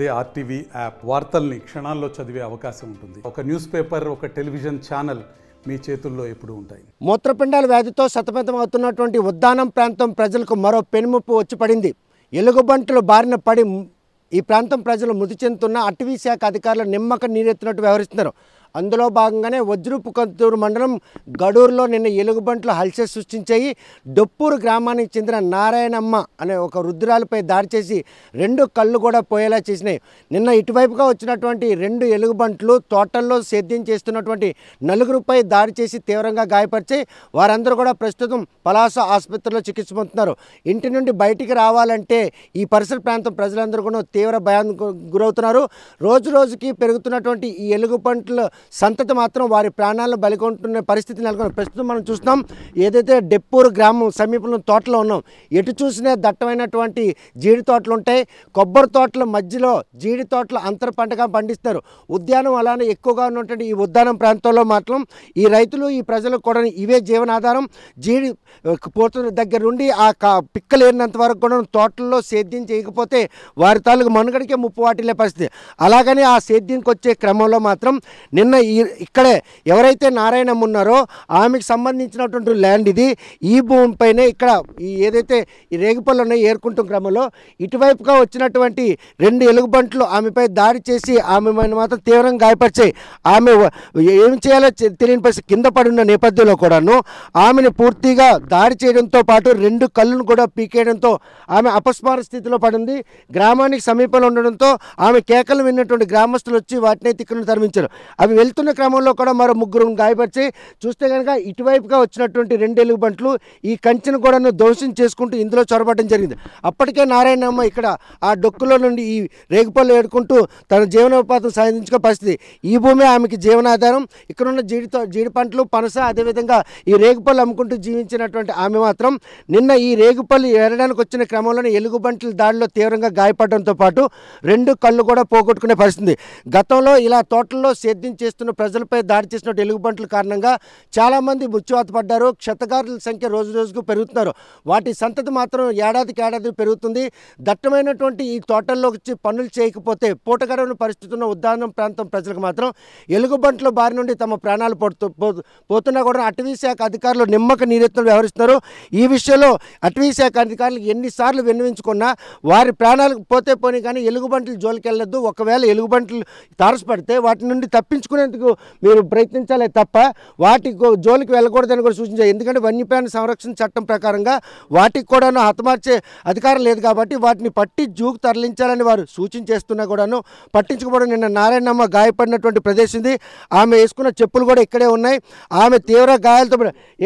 అదే RTV app వార్తల్ని క్షణాల్లో చదివే అవకాశం ఉంటుంది ఒక న్యూస్ పేపర్ ఒక టెలివిజన్ ఛానల్ మీ చేతుల్లో ఎప్పుడు ఉంటాయి మూత్రపిండాల వ్యాధితో అవుతున్నటువంటి ఉద్దానం ప్రాంతం ప్రజలకు మరో పెనుముప్పు వచ్చి పడింది ఎలుగుబంటలు బారిన పడి ఈ ప్రాంతం ప్రజలు మృతి చెందుతున్న అటవీ శాఖ అధికారులు నిమ్మక నీరెత్తినట్టు వ్యవహరిస్తున్నారు అందులో భాగంగానే వజ్రూపు కంతూరు మండలం గడూరులో నిన్న ఎలుగుబంట్లు హల్సే సృష్టించాయి డొప్పూరు గ్రామానికి చెందిన నారాయణమ్మ అనే ఒక రుద్రాలపై దాడి చేసి రెండు కళ్ళు కూడా పోయేలా చేసినాయి నిన్న ఇటువైపుగా వచ్చినటువంటి రెండు ఎలుగుబంట్లు తోటల్లో సేద్యం చేస్తున్నటువంటి నలుగురుపై దాడి చేసి తీవ్రంగా గాయపరిచాయి వారందరూ కూడా ప్రస్తుతం పలాస ఆసుపత్రిలో చికిత్స పొందుతున్నారు ఇంటి నుండి బయటికి రావాలంటే ఈ పరిసర ప్రాంతం ప్రజలందరూ కూడా తీవ్ర భయానికి గురవుతున్నారు రోజు రోజుకి పెరుగుతున్నటువంటి ఈ ఎలుగుబంట్లు సంతతి మాత్రం వారి ప్రాణాలను బలికొంటున్న పరిస్థితి నెలకొని ప్రస్తుతం మనం చూస్తున్నాం ఏదైతే డెప్పూరు గ్రామం సమీపంలో తోటలో ఉన్నాం ఎటు చూసినా దట్టమైనటువంటి జీడి తోటలు ఉంటాయి కొబ్బరి తోటల మధ్యలో జీడి తోటలు అంతర పంటగా పండిస్తారు ఉద్యానం అలానే ఎక్కువగా ఉన్నటువంటి ఈ ఉద్యానం ప్రాంతంలో మాత్రం ఈ రైతులు ఈ ప్రజలకు కూడా ఇవే జీవనాధారం జీడి పూర్త దగ్గర నుండి ఆ పిక్కలు ఏరినంత వరకు కూడా తోటల్లో సేద్యం చేయకపోతే వారి తాలూకు మనుగడికే ముప్పు వాటిల్లే పరిస్థితి అలాగని ఆ సేద్యంకి వచ్చే క్రమంలో మాత్రం నిన్న నిన్న ఇక్కడే ఎవరైతే నారాయణమ్మ ఉన్నారో ఆమెకు సంబంధించినటువంటి ల్యాండ్ ఇది ఈ భూమిపైనే ఇక్కడ ఈ ఏదైతే ఈ రేగుపళ్ళు ఉన్నాయి ఏర్కుంటుం క్రమంలో ఇటువైపుగా వచ్చినటువంటి రెండు ఎలుగుబంట్లు ఆమెపై దాడి చేసి ఆమె మాత్రం తీవ్రంగా గాయపరిచాయి ఆమె ఏం చేయాలో తెలియని పరిస్థితి కింద పడిన నేపథ్యంలో కూడాను ఆమెను పూర్తిగా దాడి చేయడంతో పాటు రెండు కళ్ళను కూడా పీకేయడంతో ఆమె అపస్మార స్థితిలో పడింది గ్రామానికి సమీపంలో ఉండడంతో ఆమె కేకలు విన్నటువంటి గ్రామస్తులు వచ్చి వాటిని తిక్కలను తరమించారు అవి వెళ్తున్న క్రమంలో కూడా మరో ముగ్గురు గాయపరిచి చూస్తే కనుక ఇటువైపుగా వచ్చినటువంటి రెండు ఎలుగుబంట్లు ఈ కంచెను కూడాను ధ్వంసం చేసుకుంటూ ఇందులో చొరబడడం జరిగింది అప్పటికే నారాయణమ్మ ఇక్కడ ఆ డొక్కులో నుండి ఈ రేగుపళ్ళు ఏడుకుంటూ తన జీవనోపాధం సాధించుకునే పరిస్థితి ఈ భూమి ఆమెకి జీవనాధారం ఇక్కడున్న జీడితో జీడి పంటలు పనస అదేవిధంగా ఈ రేగుపళ్ళు అమ్ముకుంటూ జీవించినటువంటి ఆమె మాత్రం నిన్న ఈ రేగుపళ్ళు ఏడడానికి వచ్చిన క్రమంలోనే ఎలుగుబంట్ల దాడిలో తీవ్రంగా గాయపడడంతో పాటు రెండు కళ్ళు కూడా పోగొట్టుకునే పరిస్థితి గతంలో ఇలా తోటల్లో సేద్యం చేసి చేస్తున్న ప్రజలపై దాడి చేసిన ఎలుగుబంట్ల కారణంగా చాలామంది మృత్యువాత పడ్డారు క్షతగారుల సంఖ్య రోజు రోజుకు పెరుగుతున్నారు వాటి సంతతి మాత్రం ఏడాదికి ఏడాది పెరుగుతుంది దట్టమైనటువంటి ఈ తోటల్లోకి వచ్చి పనులు చేయకపోతే పూటగడవని పరిస్థితి ఉన్న ఉద్దానం ప్రాంతం ప్రజలకు మాత్రం ఎలుగుబంట్ల బారి నుండి తమ ప్రాణాలు పడుతూ పోతున్నా కూడా అటవీ శాఖ అధికారులు నిమ్మక నీరెత్తులు వ్యవహరిస్తున్నారు ఈ విషయంలో అటవీ శాఖ అధికారులు ఎన్నిసార్లు విన్నవించుకున్నా వారి ప్రాణాలకు పోతే పోనీ కానీ ఎలుగుబంట్లు జోలికి వెళ్ళొద్దు ఒకవేళ ఎలుగుబంట్లు తారసపడితే వాటి నుండి తప్పించుకునే చూసుకునేందుకు మీరు ప్రయత్నించాలే తప్ప వాటి జోలికి వెళ్ళకూడదని కూడా సూచించారు ఎందుకంటే వన్యప్రాణి సంరక్షణ చట్టం ప్రకారంగా వాటికి కూడాను హతమార్చే అధికారం లేదు కాబట్టి వాటిని పట్టి జూకు తరలించాలని వారు సూచించేస్తున్నా కూడాను పట్టించుకోవడం నిన్న నారాయణమ్మ గాయపడినటువంటి ప్రదేశంది ఆమె వేసుకున్న చెప్పులు కూడా ఇక్కడే ఉన్నాయి ఆమె తీవ్ర గాయాలతో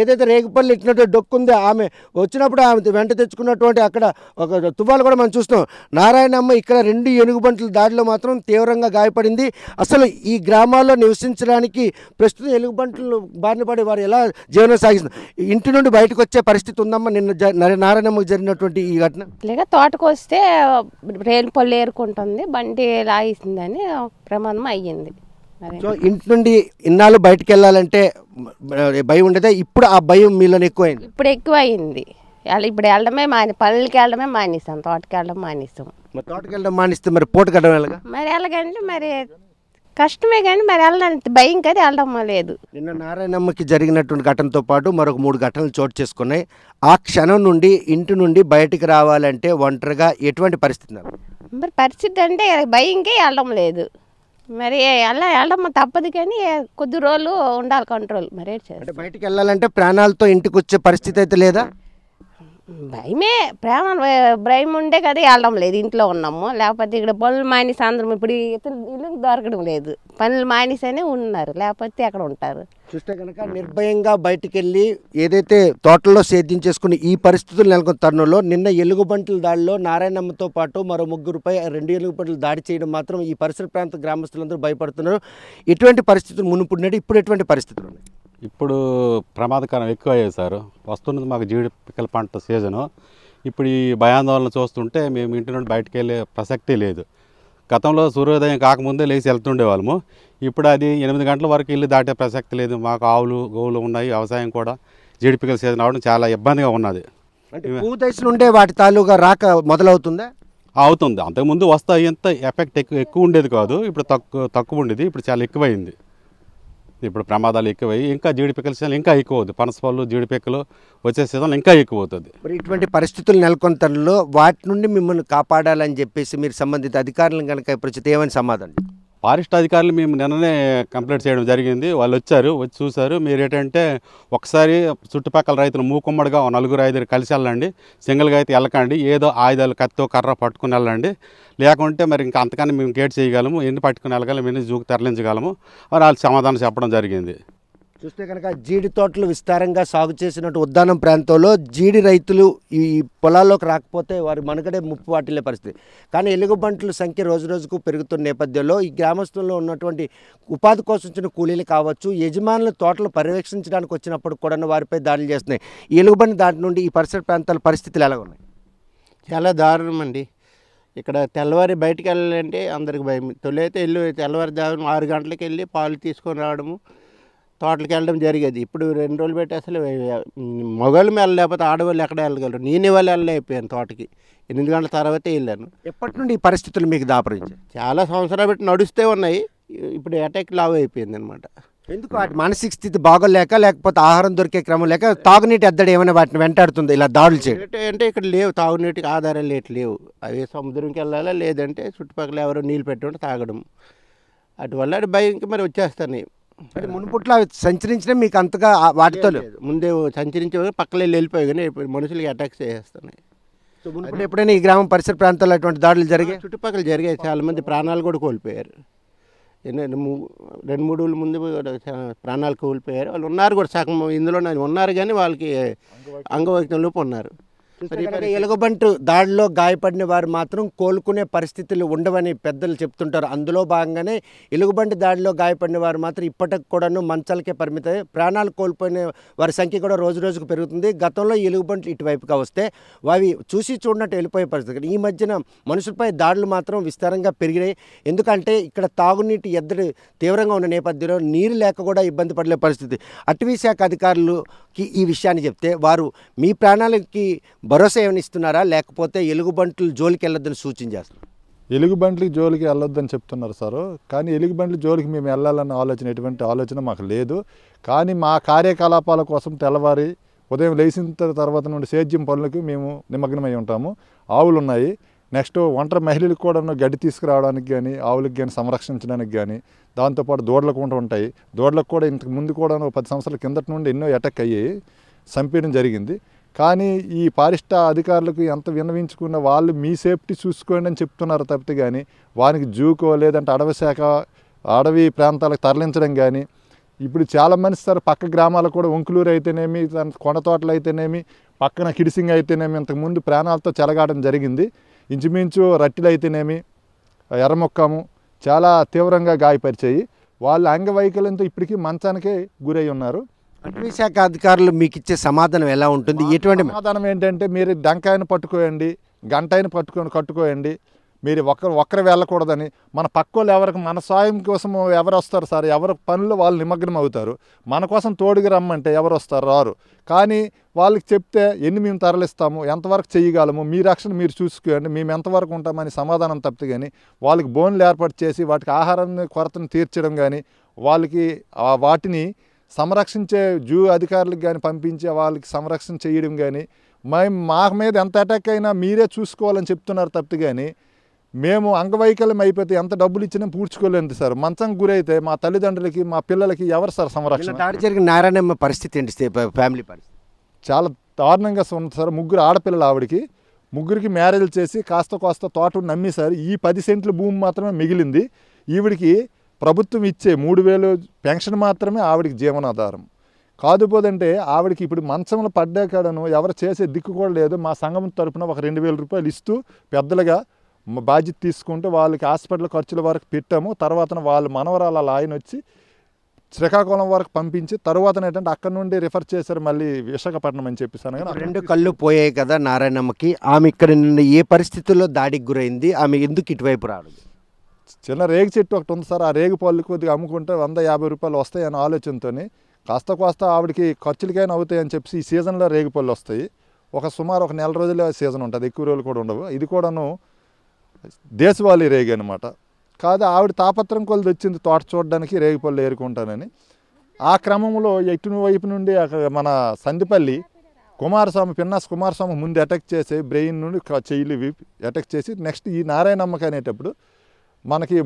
ఏదైతే రేగుపల్లి ఇచ్చినటువంటి డొక్కు ఉందో ఆమె వచ్చినప్పుడు ఆమె వెంట తెచ్చుకున్నటువంటి అక్కడ ఒక తువ్వాలు కూడా మనం చూస్తున్నాం నారాయణమ్మ ఇక్కడ రెండు ఎనుగుబంట్ల దాడిలో మాత్రం తీవ్రంగా గాయపడింది అసలు ఈ గ్రామాల్లో నివసించడానికి ప్రస్తుతం ఎలుగుబంట్లు బారిన పడి వారు ఎలా జీవనం సాగిస్తున్నారు ఇంటి నుండి బయటకు వచ్చే పరిస్థితి ఉందమ్మా నిన్న నారాయణమ్మ జరిగినటువంటి ఈ ఘటన లేదా తోటకు వస్తే రేలు పళ్ళు ఏరుకుంటుంది బండి లాగిస్తుందని ప్రమాదం అయ్యింది ఇంటి నుండి ఇన్నాళ్ళు బయటకు వెళ్ళాలంటే భయం ఉండేదే ఇప్పుడు ఆ భయం మీలో ఎక్కువైంది ఇప్పుడు ఎక్కువ అయింది ఇప్పుడు వెళ్ళడమే మాని పళ్ళకి వెళ్ళడమే మానేస్తాం తోటకి వెళ్ళడం మానేస్తాం తోటకి వెళ్ళడం మానేస్తే మరి పూట కట్టడం మరి ఎలాగంటే మరి కష్టమే కానీ మరి వెళ్ళడానికి భయం కదా వెళ్ళడం లేదు నిన్న నారాయణమ్మకి జరిగినటువంటి ఘటనతో పాటు మరొక మూడు ఘటనలు చోటు చేసుకున్నాయి ఆ క్షణం నుండి ఇంటి నుండి బయటికి రావాలంటే ఒంటరిగా ఎటువంటి పరిస్థితి మరి పరిస్థితి అంటే భయంకే వెళ్ళడం లేదు మరి ఎలా వెళ్ళడం తప్పదు కానీ కొద్ది రోజులు ఉండాలి కంట్రోల్ మరి బయటికి వెళ్ళాలంటే ప్రాణాలతో ఇంటికి వచ్చే పరిస్థితి అయితే లేదా భయమే ప్రేమ భయం ఉండే కదా వెళ్ళడం లేదు ఇంట్లో ఉన్నాము లేకపోతే ఇక్కడ పనులు మానేసి అందరం ఇప్పుడు ఇల్లు దొరకడం లేదు పనులు మానేసనే ఉన్నారు లేకపోతే అక్కడ ఉంటారు చూస్తే కనుక నిర్భయంగా బయటికి వెళ్ళి ఏదైతే తోటల్లో సేద్యం చేసుకుని ఈ పరిస్థితులు నెలకొని తరుణంలో నిన్న ఎలుగుబంట్ల దాడిలో నారాయణమ్మతో పాటు మరో ముగ్గురుపై రెండు ఎలుగుబంట్లు దాడి చేయడం మాత్రం ఈ పరిసర ప్రాంత గ్రామస్తులందరూ భయపడుతున్నారు ఎటువంటి పరిస్థితులు మునుపుడినట్టు ఇప్పుడు ఎటువంటి పరిస్థితులు ఉన్నాయి ఇప్పుడు ప్రమాదకరం ఎక్కువ అయ్యాయి సార్ వస్తున్నది మాకు జీడి పిక్కల పంట సీజను ఇప్పుడు ఈ భయాందోళన చూస్తుంటే మేము ఇంటి నుండి బయటకు వెళ్ళే ప్రసక్తే లేదు గతంలో సూర్యోదయం కాకముందే లేచి వెళ్తుండే వాళ్ళము ఇప్పుడు అది ఎనిమిది గంటల వరకు ఇల్లు దాటే ప్రసక్తి లేదు మాకు ఆవులు గోవులు ఉన్నాయి వ్యవసాయం కూడా జీడి పిక్కల సీజన్ అవడం చాలా ఇబ్బందిగా ఉన్నది దశ నుండే వాటి తాలూకా రాక మొదలవుతుందా అవుతుంది అంతకుముందు వస్తాయి ఎంత ఎఫెక్ట్ ఎక్కువ ఎక్కువ ఉండేది కాదు ఇప్పుడు తక్కువ తక్కువ ఉండేది ఇప్పుడు చాలా ఎక్కువైంది ఇప్పుడు ప్రమాదాలు ఎక్కువయ్యి ఇంకా జీడిపిక్కల సీజన్ ఇంకా ఎక్కువ అవుతుంది పనసపళ్ళు జీడిపిక్కలు వచ్చే సీజన్ ఇంకా ఎక్కువ అవుతుంది మరి ఇటువంటి పరిస్థితులు నెలకొంతలో వాటి నుండి మిమ్మల్ని కాపాడాలని చెప్పేసి మీరు సంబంధిత అధికారులను కనుక ఇప్పుడు ఏమైనా సమాధానం ఫారెస్ట్ అధికారులు మేము నిన్ననే కంప్లైంట్ చేయడం జరిగింది వాళ్ళు వచ్చారు వచ్చి చూశారు మీరు ఏంటంటే ఒకసారి చుట్టుపక్కల రైతులు మూకుమ్మడిగా నలుగురు ఐదుగురు కలిసి వెళ్ళండి సింగిల్గా అయితే వెళ్ళకండి ఏదో ఆయుధాలు కత్తో కర్ర పట్టుకుని వెళ్ళండి లేకుంటే మరి ఇంకా అంతకన్నా మేము గేట్ చేయగలము ఎన్ని పట్టుకుని వెళ్ళగలము ఎన్ని జూకు తరలించగలము మరి వాళ్ళు సమాధానం చెప్పడం జరిగింది చూస్తే కనుక జీడి తోటలు విస్తారంగా సాగు చేసినట్టు ఉద్దానం ప్రాంతంలో జీడి రైతులు ఈ పొలాల్లోకి రాకపోతే వారి మనుగడే ముప్పు వాటిల్లే పరిస్థితి కానీ ఎలుగుబంట్ల సంఖ్య రోజు రోజుకు పెరుగుతున్న నేపథ్యంలో ఈ గ్రామస్తుల్లో ఉన్నటువంటి ఉపాధి కోసం వచ్చిన కూలీలు కావచ్చు యజమానుల తోటలు పర్యవేక్షించడానికి వచ్చినప్పుడు కూడా వారిపై దాడులు చేస్తున్నాయి ఈ ఎలుగుబంటి దాటి నుండి ఈ పరిసర ప్రాంతాల పరిస్థితులు ఎలా ఉన్నాయి చాలా దారుణం అండి ఇక్కడ తెల్లవారి బయటకు వెళ్ళాలంటే అందరికి భయం తొలి అయితే వెళ్ళి తెల్లవారుజామున ఆరు గంటలకు వెళ్ళి పాలు తీసుకొని రావడము తోటలకు వెళ్ళడం జరిగేది ఇప్పుడు రెండు రోజులు పెట్టి అసలు మగవాళ్ళు వెళ్ళ లేకపోతే ఆడవాళ్ళు ఎక్కడ వెళ్ళగలరు నేను ఇవాళ వెళ్ళలేకపోయాను తోటకి ఎనిమిది గంటల తర్వాతే వెళ్ళాను ఎప్పటి నుండి ఈ పరిస్థితులు మీకు దాపరించి చాలా సంవత్సరాలు పెట్టి నడుస్తూ ఉన్నాయి ఇప్పుడు అటాక్ లావ్ అయిపోయింది అనమాట ఎందుకు వాటి మానసిక స్థితి బాగోలేక లేకపోతే ఆహారం దొరికే క్రమం లేక తాగునీటి ఎద్దడి ఏమైనా వాటిని వెంటాడుతుంది ఇలా దాడులు చేయడం అంటే ఇక్కడ లేవు తాగునీటికి ఆధారాలు లేట్ లేవు అవి సముద్రంకి వెళ్ళాలా లేదంటే చుట్టుపక్కల ఎవరో నీళ్ళు పెట్టుకుంటే తాగడం అటువల్ల భయంకి మరి వచ్చేస్తాయి అంటే మునుపుట్లో సంచరించిన మీకు అంతగా వాటితో ముందే సంచరించే పక్కలే వెళ్ళిపోయి కానీ మనుషులకి అటాక్ చేసేస్తున్నాయి అంటే ఎప్పుడైనా ఈ గ్రామం పరిసర ప్రాంతాల్లో అటువంటి దాడులు జరిగాయి చుట్టుపక్కల జరిగాయి చాలా మంది ప్రాణాలు కూడా కోల్పోయారు రెండు మూడు ముందు ప్రాణాలు కోల్పోయారు వాళ్ళు ఉన్నారు కూడా సగం ఇందులో ఉన్నారు కానీ వాళ్ళకి అంగవైక్యం లోపు ఉన్నారు ఎలుగుబంటు దాడిలో గాయపడిన వారు మాత్రం కోలుకునే పరిస్థితులు ఉండవని పెద్దలు చెప్తుంటారు అందులో భాగంగానే ఎలుగుబంటి దాడిలో గాయపడిన వారు మాత్రం ఇప్పటికి కూడాను మంచాలకే పరిమిత ప్రాణాలు కోల్పోయిన వారి సంఖ్య కూడా రోజు రోజుకు పెరుగుతుంది గతంలో ఎలుగుబంట్లు ఇటువైపుగా వస్తే అవి చూసి చూడనట్టు వెళ్ళిపోయే పరిస్థితి ఈ మధ్యన మనుషులపై దాడులు మాత్రం విస్తారంగా పెరిగినాయి ఎందుకంటే ఇక్కడ తాగునీటి ఎద్దడి తీవ్రంగా ఉన్న నేపథ్యంలో నీరు లేక కూడా ఇబ్బంది పడలే పరిస్థితి అటవీ శాఖ అధికారులకి ఈ విషయాన్ని చెప్తే వారు మీ ప్రాణాలకి భరోసా ఏమైనా ఇస్తున్నారా లేకపోతే ఎలుగుబంట్లు జోలికి వెళ్ళొద్దని సూచించేస్తారు చేస్తున్నారు ఎలుగుబంట్లకి జోలికి వెళ్ళొద్దని చెప్తున్నారు సార్ కానీ ఎలుగుబంట్ల జోలికి మేము వెళ్ళాలన్న ఆలోచన ఎటువంటి ఆలోచన మాకు లేదు కానీ మా కార్యకలాపాల కోసం తెల్లవారి ఉదయం లేచిన తర్వాత నుండి సేద్యం పనులకు మేము నిమగ్నమై ఉంటాము ఆవులు ఉన్నాయి నెక్స్ట్ ఒంటరి మహిళలకు కూడా గడ్డి తీసుకురావడానికి కానీ ఆవులకు కానీ సంరక్షించడానికి కానీ దాంతోపాటు దూడలకు కూడా ఉంటాయి దూడలకు కూడా ఇంతకు ముందు కూడా పది సంవత్సరాల కిందటి నుండి ఎన్నో అటాక్ అయ్యాయి చంపేయడం జరిగింది కానీ ఈ పారిష్ట అధికారులకు ఎంత విన్నవించుకున్న వాళ్ళు మీ సేఫ్టీ చూసుకోండి అని చెప్తున్నారు తప్పితే కానీ వానికి జూకో లేదంటే అడవి శాఖ అడవి ప్రాంతాలకు తరలించడం కానీ ఇప్పుడు చాలామంది సార్ పక్క గ్రామాలకు కూడా ఒంకులూరు అయితేనేమి కొండ తోటలు అయితేనేమి పక్కన కిడిసింగ్ అయితేనేమి ఇంతకుముందు ప్రాణాలతో చెలగాడడం జరిగింది ఇంచుమించు రట్టెలు అయితేనేమి ఎర్రమొక్కము చాలా తీవ్రంగా గాయపరిచాయి వాళ్ళు అంగవైకల్యంతో ఇప్పటికీ మంచానికే గురై ఉన్నారు అటవీశాఖ అధికారులు మీకు ఇచ్చే సమాధానం ఎలా ఉంటుంది ఎటువంటి సమాధానం ఏంటంటే మీరు డంకాయన పట్టుకోయండి గంటైన పట్టుకొని కట్టుకోయండి మీరు ఒక్కరు ఒక్కరు వెళ్ళకూడదని మన పక్కోళ్ళు ఎవరికి మన సాయం కోసం ఎవరు వస్తారు సార్ ఎవరి పనులు వాళ్ళు నిమగ్నం అవుతారు మన కోసం తోడుగా రమ్మంటే ఎవరు వస్తారు రారు కానీ వాళ్ళకి చెప్తే ఎన్ని మేము తరలిస్తాము ఎంతవరకు చేయగలము మీ రక్షణ మీరు చూసుకోండి మేము ఎంతవరకు ఉంటామని సమాధానం తప్పితే కానీ వాళ్ళకి బోన్లు ఏర్పాటు చేసి వాటికి ఆహారం కొరతను తీర్చడం కానీ వాళ్ళకి వాటిని సంరక్షించే జూ అధికారులకు కానీ పంపించే వాళ్ళకి సంరక్షణ చేయడం కానీ మేము మా మీద ఎంత అటాక్ అయినా మీరే చూసుకోవాలని చెప్తున్నారు తప్పితే కానీ మేము అంగవైకల్యం అయిపోతే ఎంత డబ్బులు ఇచ్చినా పూడ్చుకోలేదు సార్ మంచం గురైతే మా తల్లిదండ్రులకి మా పిల్లలకి ఎవరు సార్ సంరక్షణ జరిగిన నారాయణమ్మ పరిస్థితి ఏంటి ఫ్యామిలీ పరిస్థితి చాలా దారుణంగా ఉంది సార్ ముగ్గురు ఆడపిల్లలు ఆవిడకి ముగ్గురికి మ్యారేజ్ చేసి కాస్త కాస్త తోట నమ్మి సార్ ఈ పది సెంట్ల భూమి మాత్రమే మిగిలింది ఈవిడికి ప్రభుత్వం ఇచ్చే మూడు వేలు పెన్షన్ మాత్రమే ఆవిడికి జీవనాధారం కాదు పోదంటే ఆవిడకి ఇప్పుడు మంచంలో పడ్డాకడను ఎవరు చేసే దిక్కు కూడా లేదు మా సంఘం తరఫున ఒక రెండు వేల రూపాయలు ఇస్తూ పెద్దలుగా బాధ్యత తీసుకుంటూ వాళ్ళకి హాస్పిటల్ ఖర్చుల వరకు పెట్టాము తర్వాత వాళ్ళు మనవరాలు అలా ఆయన వచ్చి శ్రీకాకుళం వరకు పంపించి తర్వాత ఏంటంటే అక్కడ నుండి రిఫర్ చేశారు మళ్ళీ విశాఖపట్నం అని చెప్పేసాను కానీ రెండు కళ్ళు పోయాయి కదా నారాయణమ్మకి ఆమె ఇక్కడ నిన్న ఏ పరిస్థితుల్లో దాడికి గురైంది ఆమె ఎందుకు ఇటువైపు రాలేదు చిన్న రేగు చెట్టు ఒకటి ఉంది సార్ ఆ రేగు పళ్ళు కొద్దిగా అమ్ముకుంటే వంద యాభై రూపాయలు వస్తాయి అనే ఆలోచనతో కాస్త కాస్త ఆవిడకి ఖర్చులకైనా అవుతాయి అని చెప్పి ఈ సీజన్లో రేగు పళ్ళు వస్తాయి ఒక సుమారు ఒక నెల రోజుల సీజన్ ఉంటుంది ఎక్కువ రోజులు కూడా ఉండవు ఇది కూడాను దేశవాళీ రేగి అనమాట కాదు ఆవిడ తాపత్రం కొలది వచ్చింది తోట చూడడానికి రేగు పళ్ళు ఏరుకుంటానని ఆ క్రమంలో ఎటు వైపు నుండి మన సందిపల్లి కుమారస్వామి పిన్నాస్ కుమారస్వామి ముందు అటాక్ చేసి బ్రెయిన్ నుండి చెయ్యి అటాక్ చేసి నెక్స్ట్ ఈ నారాయణమ్మకి అనేటప్పుడు మనకి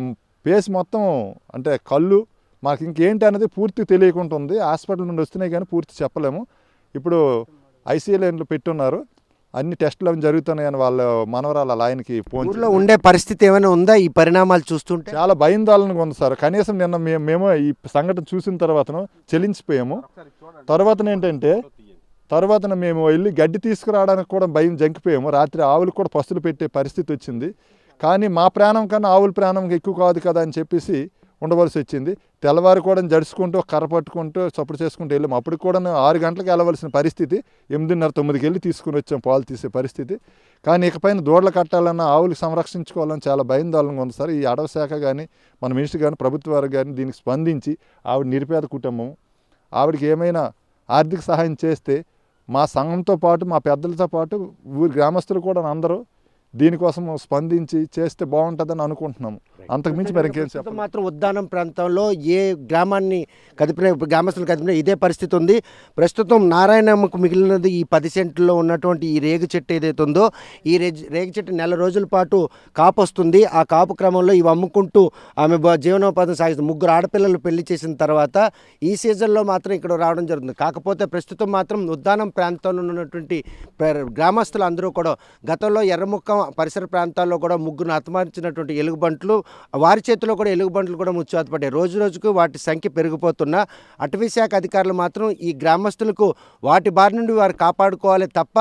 పేస్ మొత్తం అంటే కళ్ళు మనకి ఇంకేంటి అనేది పూర్తి తెలియకుండా ఉంది హాస్పిటల్ నుండి వస్తున్నాయి కానీ పూర్తి చెప్పలేము ఇప్పుడు ఐసీఎల్ఎన్లు పెట్టున్నారు అన్ని టెస్టులు అవి జరుగుతున్నాయని వాళ్ళ మనవరాలు అలా ఆయనకి ఫోన్ ఉండే పరిస్థితి ఏమైనా ఉందా ఈ పరిణామాలు చూస్తుంటే చాలా భయందాలనగా ఉంది సార్ కనీసం నిన్న మేము మేము ఈ సంఘటన చూసిన తర్వాత చెలించిపోయాము తర్వాత ఏంటంటే తర్వాత మేము వెళ్ళి గడ్డి తీసుకురావడానికి కూడా భయం జంకిపోయాము రాత్రి ఆవులు కూడా పసులు పెట్టే పరిస్థితి వచ్చింది కానీ మా ప్రాణం కన్నా ఆవుల ప్రాణం ఎక్కువ కాదు కదా అని చెప్పేసి ఉండవలసి వచ్చింది తెల్లవారు కూడా జడుచుకుంటూ కర్ర పట్టుకుంటూ చప్పుడు చేసుకుంటూ వెళ్ళాం అప్పటికి కూడా ఆరు గంటలకు వెళ్ళవలసిన పరిస్థితి ఎనిమిదిన్నర తొమ్మిదికి వెళ్ళి తీసుకుని వచ్చాం పాలు తీసే పరిస్థితి కానీ ఇకపైన దూడలు కట్టాలన్న ఆవులు సంరక్షించుకోవాలని చాలా భయందోళనగా ఉంది సార్ ఈ అడవి శాఖ కానీ మన మినిస్టర్ కానీ ప్రభుత్వ వారు కానీ దీనికి స్పందించి ఆవిడ నిరుపేద కుటుంబం ఆవిడకి ఏమైనా ఆర్థిక సహాయం చేస్తే మా సంఘంతో పాటు మా పెద్దలతో పాటు ఊరి గ్రామస్తులు కూడా అందరూ దీనికోసం స్పందించి చేస్తే బాగుంటుందని అనుకుంటున్నాము అంతకుమించి మరి మాత్రం ఉద్దానం ప్రాంతంలో ఏ గ్రామాన్ని కదిపిన గ్రామస్తులు కదిపిన ఇదే పరిస్థితి ఉంది ప్రస్తుతం నారాయణమ్మకు మిగిలినది ఈ పది సెంట్లో ఉన్నటువంటి ఈ రేగు చెట్టు ఏదైతే ఉందో ఈ రేగు చెట్టు నెల రోజుల పాటు కాపు వస్తుంది ఆ కాపు క్రమంలో ఇవి అమ్ముకుంటూ ఆమె జీవనోపాధం సాగిస్తుంది ముగ్గురు ఆడపిల్లలు పెళ్లి చేసిన తర్వాత ఈ సీజన్లో మాత్రం ఇక్కడ రావడం జరుగుతుంది కాకపోతే ప్రస్తుతం మాత్రం ఉద్దానం ప్రాంతంలో ఉన్నటువంటి గ్రామస్తులు అందరూ కూడా గతంలో ఎర్రముఖం పరిసర ప్రాంతాల్లో కూడా ముగ్గురు హతమార్చినటువంటి ఎలుగుబంట్లు వారి చేతిలో కూడా ఎలుగుబంట్లు కూడా ముచ్చువాతపడ్డాయి రోజు రోజుకు వాటి సంఖ్య పెరిగిపోతున్నా అటవీ శాఖ అధికారులు మాత్రం ఈ గ్రామస్తులకు వాటి బారి నుండి వారు కాపాడుకోవాలి తప్ప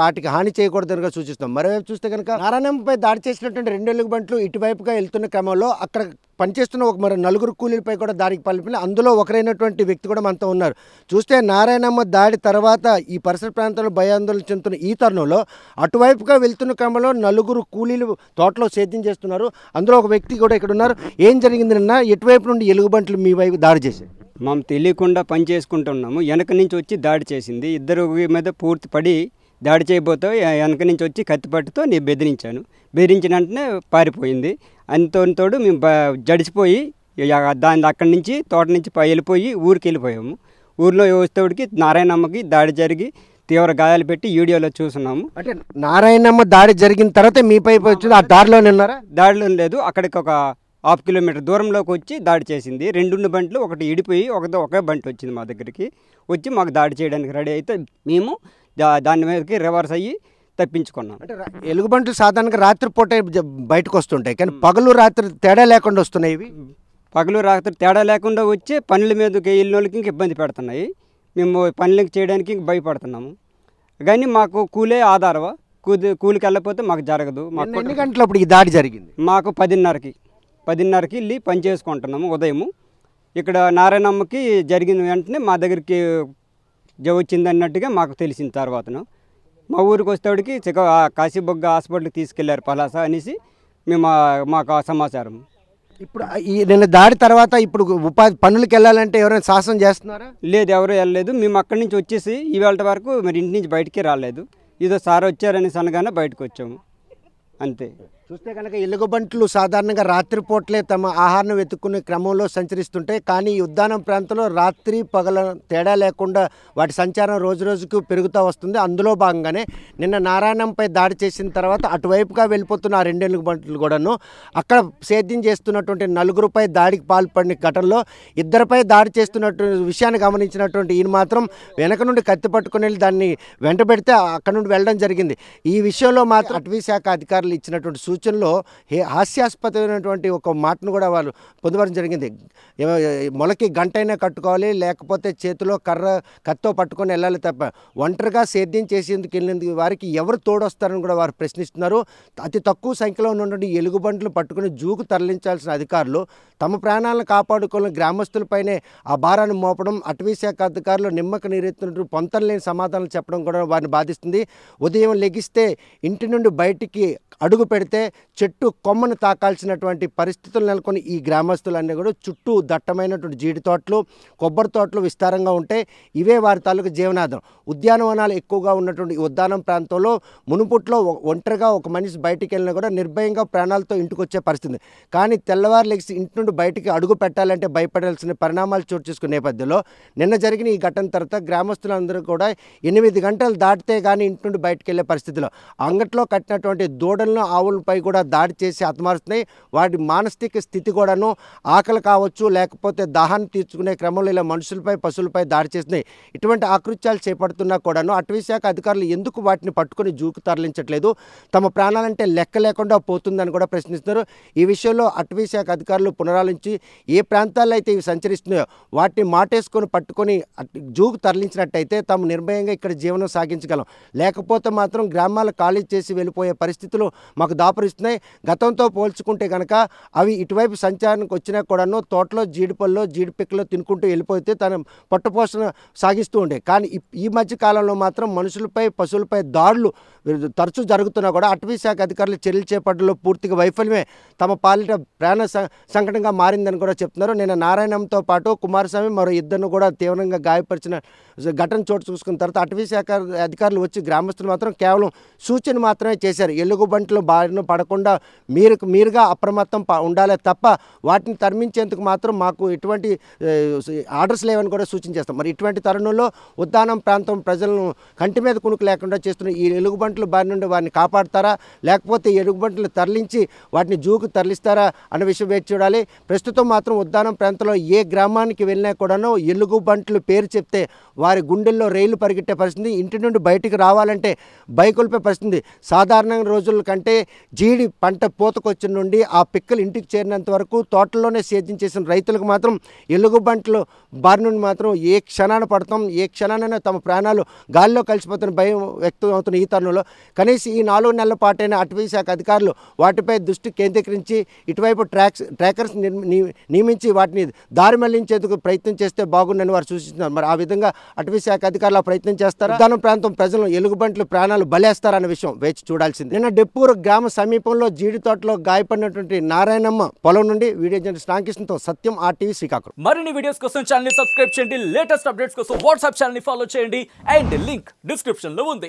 వాటికి హాని చేయకూడదని సూచిస్తున్నాం మరోవైపు చూస్తే కనుక నారాయణంపై దాడి చేసినటువంటి రెండు ఎలుగుబంట్లు ఇటువైపుగా వెళ్తున్న క్రమంలో అక్కడ పనిచేస్తున్న ఒక మరి నలుగురు కూలీలపై కూడా దాడికి పాల్పిన అందులో ఒకరైనటువంటి వ్యక్తి కూడా మనతో ఉన్నారు చూస్తే నారాయణమ్మ దాడి తర్వాత ఈ పరిసర ప్రాంతంలో భయాందోళన చెందుతున్న ఈ తరుణంలో అటువైపుగా వెళ్తున్న క్రమంలో నలుగురు కూలీలు తోటలో సేద్యం చేస్తున్నారు అందులో ఒక వ్యక్తి కూడా ఇక్కడ ఉన్నారు ఏం జరిగింది నిన్న ఎటువైపు నుండి ఎలుగుబంట్లు మీ వైపు దాడి చేశాయి మేము తెలియకుండా పని చేసుకుంటున్నాము వెనక నుంచి వచ్చి దాడి చేసింది ఇద్దరు మీద పూర్తి పడి దాడి చేయబోతే వెనక నుంచి వచ్చి కత్తిపట్టుతో నేను బెదిరించాను బెదిరించిన వెంటనే పారిపోయింది తోడు మేము జడిచిపోయి దాని అక్కడి నుంచి తోట నుంచి వెళ్ళిపోయి ఊరికి వెళ్ళిపోయాము ఊర్లో వస్తేవుడికి నారాయణమ్మకి దాడి జరిగి తీవ్ర గాయాలు పెట్టి వీడియోలో చూస్తున్నాము అంటే నారాయణమ్మ దాడి జరిగిన తర్వాత మీపై వచ్చింది ఆ దారిలోనే ఉన్నారా దాడిలో లేదు అక్కడికి ఒక హాఫ్ కిలోమీటర్ దూరంలోకి వచ్చి దాడి చేసింది రెండు బంట్లు ఒకటి ఇడిపోయి ఒకటి ఒకే బంట్ వచ్చింది మా దగ్గరికి వచ్చి మాకు దాడి చేయడానికి రెడీ అయితే మేము దాని మీదకి రివర్స్ అయ్యి తప్పించుకున్నాను అంటే ఎలుగుబంట్లు సాధారణంగా రాత్రిపూట బయటకు వస్తుంటాయి కానీ పగలు రాత్రి తేడా లేకుండా వస్తున్నాయి ఇవి పగలు రాత్రి తేడా లేకుండా వచ్చి పనుల మీదకి వెళ్ళినోళ్ళకి ఇంక ఇబ్బంది పెడుతున్నాయి మేము పనులకి చేయడానికి ఇంక భయపడుతున్నాము కానీ మాకు కూలే ఆధారవా కూది కూలికి వెళ్ళకపోతే మాకు జరగదు మాకు ఎన్ని గంటలు అప్పుడు ఈ దాడి జరిగింది మాకు పదిన్నరకి పదిన్నరకి వెళ్ళి పని చేసుకుంటున్నాము ఉదయం ఇక్కడ నారాయణమ్మకి జరిగిన వెంటనే మా దగ్గరికి వచ్చింది అన్నట్టుగా మాకు తెలిసిన తర్వాతను మా ఊరికి వస్తేవాడికి చిక కాశీబొగ్గ హాస్పిటల్కి తీసుకెళ్లారు పలాస అనేసి మేము మాకు సమాచారం ఇప్పుడు ఈ నిన్న దాడి తర్వాత ఇప్పుడు ఉపాధి పనులకు వెళ్ళాలంటే ఎవరైనా సాహసం చేస్తున్నారా లేదు ఎవరు వెళ్ళలేదు మేము అక్కడి నుంచి వచ్చేసి ఈవేళ వరకు మరి ఇంటి నుంచి బయటికి రాలేదు ఏదో సార్ వచ్చారనేసి అనగానే బయటకు వచ్చాము అంతే చూస్తే కనుక ఎలుగుబంట్లు సాధారణంగా రాత్రిపూట్లే తమ ఆహారం వెతుక్కునే క్రమంలో సంచరిస్తుంటాయి కానీ ఈ ఉద్యానం ప్రాంతంలో రాత్రి పగల తేడా లేకుండా వాటి సంచారం రోజు రోజుకు పెరుగుతూ వస్తుంది అందులో భాగంగానే నిన్న నారాయణంపై దాడి చేసిన తర్వాత అటువైపుగా వెళ్ళిపోతున్న ఆ రెండు ఎలుగుబంట్లు కూడాను అక్కడ సేద్యం చేస్తున్నటువంటి నలుగురుపై దాడికి పాల్పడిన ఘటనలో ఇద్దరిపై దాడి చేస్తున్నటువంటి విషయాన్ని గమనించినటువంటి ఈయన మాత్రం వెనక నుండి కత్తి పట్టుకుని వెళ్ళి దాన్ని వెంటబెడితే అక్కడ నుండి వెళ్ళడం జరిగింది ఈ విషయంలో మాత్రం అటవీ శాఖ అధికారులు ఇచ్చినటువంటి సూచన సూచనలో హాస్యాస్పదమైనటువంటి ఒక మాటను కూడా వాళ్ళు పొందుపరచడం జరిగింది మొలకి గంటైనా కట్టుకోవాలి లేకపోతే చేతిలో కర్ర కత్తో పట్టుకొని వెళ్ళాలి తప్ప ఒంటరిగా సేద్యం చేసేందుకు వెళ్ళినందుకు వారికి ఎవరు తోడొస్తారని కూడా వారు ప్రశ్నిస్తున్నారు అతి తక్కువ సంఖ్యలో ఉన్నటువంటి ఎలుగుబంట్లు పట్టుకుని జూకు తరలించాల్సిన అధికారులు తమ ప్రాణాలను కాపాడుకోవాలని గ్రామస్తులపైనే ఆ భారాన్ని మోపడం అటవీ శాఖ అధికారులు నిమ్మక నీరెత్తినట్టు లేని సమాధానాలు చెప్పడం కూడా వారిని బాధిస్తుంది ఉదయం లెగిస్తే ఇంటి నుండి బయటికి అడుగు పెడితే చెట్టు కొమ్మను తాకాల్సినటువంటి పరిస్థితులు నెలకొని ఈ గ్రామస్తులన్నీ కూడా చుట్టూ దట్టమైనటువంటి జీడి తోటలు కొబ్బరి తోటలు విస్తారంగా ఉంటాయి ఇవే వారి తాలూకు జీవనాధారం ఉద్యానవనాలు ఎక్కువగా ఉన్నటువంటి ఉద్యానం ప్రాంతంలో మునుపుట్లో ఒంటరిగా ఒక మనిషి బయటికి వెళ్ళినా కూడా నిర్భయంగా ప్రాణాలతో ఇంటికి వచ్చే పరిస్థితి కానీ తెల్లవారు లెగిసి ఇంటి నుండి బయటికి అడుగు పెట్టాలంటే భయపడాల్సిన పరిణామాలు చోటు చేసుకునే నేపథ్యంలో నిన్న జరిగిన ఈ ఘటన తర్వాత గ్రామస్తులందరూ కూడా ఎనిమిది గంటలు దాటితే కానీ ఇంటి నుండి బయటికి వెళ్ళే పరిస్థితిలో అంగట్లో కట్టినటువంటి దూడలు ఆడవాళ్ళను ఆవులపై కూడా దాడి చేసి హతమారుస్తున్నాయి వాటి మానసిక స్థితి కూడాను ఆకలి కావచ్చు లేకపోతే దాహాన్ని తీర్చుకునే క్రమంలో ఇలా మనుషులపై పశువులపై దాడి చేస్తున్నాయి ఇటువంటి ఆకృత్యాలు చేపడుతున్నా కూడాను అటవీశాఖ అధికారులు ఎందుకు వాటిని పట్టుకొని జూకు తరలించట్లేదు తమ ప్రాణాలంటే లెక్క లేకుండా పోతుందని కూడా ప్రశ్నిస్తున్నారు ఈ విషయంలో అటవీశాఖ అధికారులు పునరాలించి ఏ ప్రాంతాల్లో అయితే ఇవి సంచరిస్తున్నాయో వాటిని మాటేసుకొని పట్టుకొని జూకు తరలించినట్టయితే తాము నిర్భయంగా ఇక్కడ జీవనం సాగించగలం లేకపోతే మాత్రం గ్రామాలు ఖాళీ చేసి వెళ్ళిపోయే పరిస్థితులు మాకు దాపరిస్తున్నాయి గతంతో పోల్చుకుంటే కనుక అవి ఇటువైపు సంచారానికి వచ్చినా కూడాను తోటలో జీడిపళ్ళు జీడిపిక్కలు తినుకుంటూ వెళ్ళిపోతే తన పట్టుపోషణ సాగిస్తూ ఉండే కానీ ఈ మధ్య కాలంలో మాత్రం మనుషులపై పశువులపై దాడులు తరచూ జరుగుతున్నా కూడా అటవీ శాఖ అధికారులు చర్యలు చేపట్టడంలో పూర్తిగా వైఫల్యమే తమ పాలిట ప్రాణ సంకటంగా మారిందని కూడా చెప్తున్నారు నేను నారాయణంతో పాటు కుమారస్వామి మరో ఇద్దరిని కూడా తీవ్రంగా గాయపరిచిన ఘటన చోటు చూసుకున్న తర్వాత అటవీ శాఖ అధికారులు వచ్చి గ్రామస్తులు మాత్రం కేవలం సూచన మాత్రమే చేశారు ఎలుగుబంటి ఇంట్లో బారిన పడకుండా మీరు మీరుగా అప్రమత్తం ఉండాలే తప్ప వాటిని తరిమించేందుకు మాత్రం మాకు ఎటువంటి ఆర్డర్స్ లేవని కూడా సూచించేస్తాం మరి ఇటువంటి తరుణంలో ఉద్దానం ప్రాంతం ప్రజలను కంటి మీద కునుకు లేకుండా చేస్తున్న ఈ ఎలుగుబంట్లు బారి నుండి వారిని కాపాడతారా లేకపోతే ఎలుగుబంట్లు తరలించి వాటిని జూకు తరలిస్తారా అన్న విషయం వేచి చూడాలి ప్రస్తుతం మాత్రం ఉద్దానం ప్రాంతంలో ఏ గ్రామానికి వెళ్ళినా కూడాను ఎలుగుబంట్లు పేరు చెప్తే వారి గుండెల్లో రైలు పరిగెట్టే పరిస్థితి ఇంటి నుండి బయటికి రావాలంటే బైకులపై పరిస్థితి సాధారణ రోజుల్లో ఎందుకంటే జీడి పంట పోతకొచ్చిన నుండి ఆ పిక్కలు ఇంటికి చేరినంత వరకు తోటల్లోనే సేద్యం చేసిన రైతులకు మాత్రం ఎలుగుబంటలు బారి నుండి మాత్రం ఏ క్షణాన పడతాం ఏ క్షణానైనా తమ ప్రాణాలు గాల్లో కలిసిపోతున్న భయం వ్యక్తం అవుతున్న ఈ తరుణంలో కనీసం ఈ నాలుగు నెలల పాటైన అటవీ శాఖ అధికారులు వాటిపై దృష్టి కేంద్రీకరించి ఇటువైపు ట్రాక్స్ ట్రాకర్స్ నియమించి వాటిని దారి మళ్లించేందుకు ప్రయత్నం చేస్తే బాగుండని వారు సూచిస్తున్నారు మరి ఆ విధంగా అటవీ శాఖ అధికారులు ప్రయత్నం చేస్తారు దాని ప్రాంతం ప్రజలు ఎలుగుబంట్లు ప్రాణాలు బలేస్తారన్న విషయం వేచి చూడాల్సింది నిన్న డెప్పు హిందూపూర్ గ్రామ సమీపంలో జీడి తోటలో గాయపడినటువంటి నారాయణమ్మ పొలం నుండి వీడియో జర్నలిస్ట్ రామకృష్ణతో సత్యం ఆర్టీవీ శ్రీకాకుళం మరిన్ని వీడియోస్ కోసం ఛానల్ సబ్స్క్రైబ్ చేయండి లేటెస్ట్ అప్డేట్స్ కోసం వాట్సాప్ ఛానల్ ఫాలో చేయండి అండ్ లింక్ డిస్క్రిప్షన్ లో ఉంది